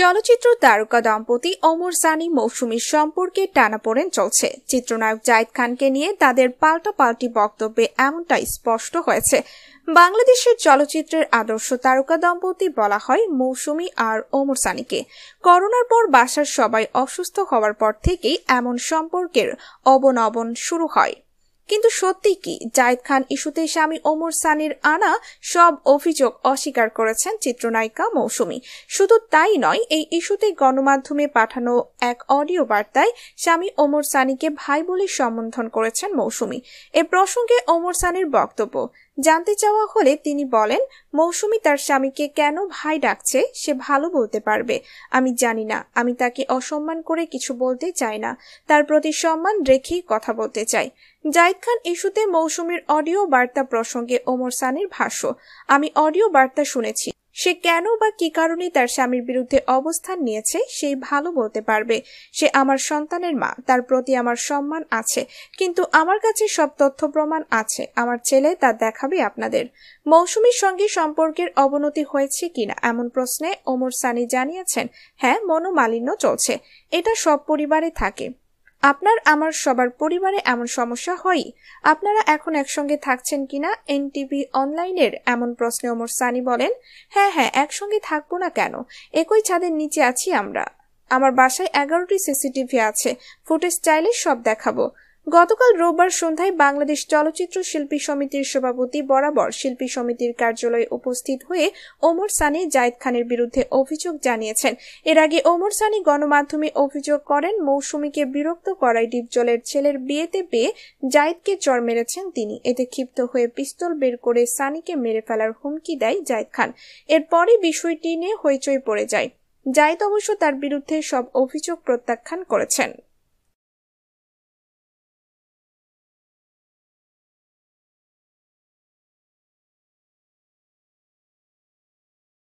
চলচ্চিত্র তারকা দম্পতি অমর সানি মৌসুমীর সম্পর্কে টানাপোড়েন চলছে চিত্রনায়ক জাহিদ খানকে নিয়ে তাদের পাল্টাপাল্টি বক্তব্যে এমনটাই স্পষ্ট হয়েছে বাংলাদেশের চলচ্চিত্রের আদর্শ তারকা দম্পতি বলা হয় মৌসুমী আর ওমর সানিকে করোনার পর বাসার সবাই অসুস্থ হওয়ার পর থেকেই এমন সম্পর্কের অবনবন শুরু হয় কিন্তু সত্যি কি জায়দ খান ইস্যুতে স্বামী ওমর সানির আনা সব অভিযোগ অস্বীকার করেছেন চিত্রনায়িকা মৌসুমী শুধু তাই নয় এই ইস্যুতে গণমাধ্যমে পাঠানো এক অডিও বার্তায় স্বামী ওমর সানিকে ভাই বলে সম্বোধন করেছেন মৌসুমী এ প্রসঙ্গে ওমর সানির বক্তব্য জানতে চাওয়া হলে তিনি বলেন মৌসুমি তার স্বামীকে কেন ভাই ডাকছে সে ভালো বলতে পারবে আমি জানি না আমি তাকে অসম্মান করে কিছু বলতে চাই না তার প্রতি সম্মান রেখেই কথা বলতে চাই জাহিদ খান ইস্যুতে মৌসুমীর অডিও বার্তা প্রসঙ্গে ওমর সানের ভাষ্য আমি অডিও বার্তা শুনেছি সে কেন বা কি কারণে তার স্বামীর বিরুদ্ধে অবস্থান নিয়েছে সেই ভালো বলতে পারবে সে আমার সন্তানের মা তার প্রতি আমার সম্মান আছে কিন্তু আমার কাছে সব তথ্য প্রমাণ আছে আমার ছেলে তা দেখাবে আপনাদের মৌসুমীর সঙ্গে সম্পর্কের অবনতি হয়েছে কিনা এমন প্রশ্নে ওমর সানি জানিয়েছেন হ্যাঁ মনোমালিন্য চলছে এটা সব পরিবারে থাকে আপনার আমার সবার পরিবারে এমন সমস্যা হয় আপনারা এখন একসঙ্গে থাকছেন কিনা এনটিভি অনলাইনের এমন প্রশ্নে ওমর সানি বলেন হ্যাঁ হ্যাঁ একসঙ্গে থাকবো না কেন একই ছাদের নিচে আছি আমরা আমার বাসায় এগারোটি সিসিটিভি আছে ফুটেজ চাইলে সব দেখাবো গতকাল রোববার সন্ধ্যায় বাংলাদেশ চলচ্চিত্র শিল্পী সমিতির সভাপতি বরাবর শিল্পী সমিতির কার্যালয়ে উপস্থিত হয়ে ওমর সানি জায়েদ খানের বিরুদ্ধে অভিযোগ জানিয়েছেন এর আগে ওমর সানি গণমাধ্যমে অভিযোগ করেন মৌসুমীকে বিরক্ত করায় ডিপজলের ছেলের বিয়েতে পেয়ে জায়দকে চর মেরেছেন তিনি এতে ক্ষিপ্ত হয়ে পিস্তল বের করে সানিকে মেরে ফেলার হুমকি দেয় জায়েদ খান এরপরই বিষয়টি নিয়ে হইচই পড়ে যায় জায়দ অবশ্য তার বিরুদ্ধে সব অভিযোগ প্রত্যাখ্যান করেছেন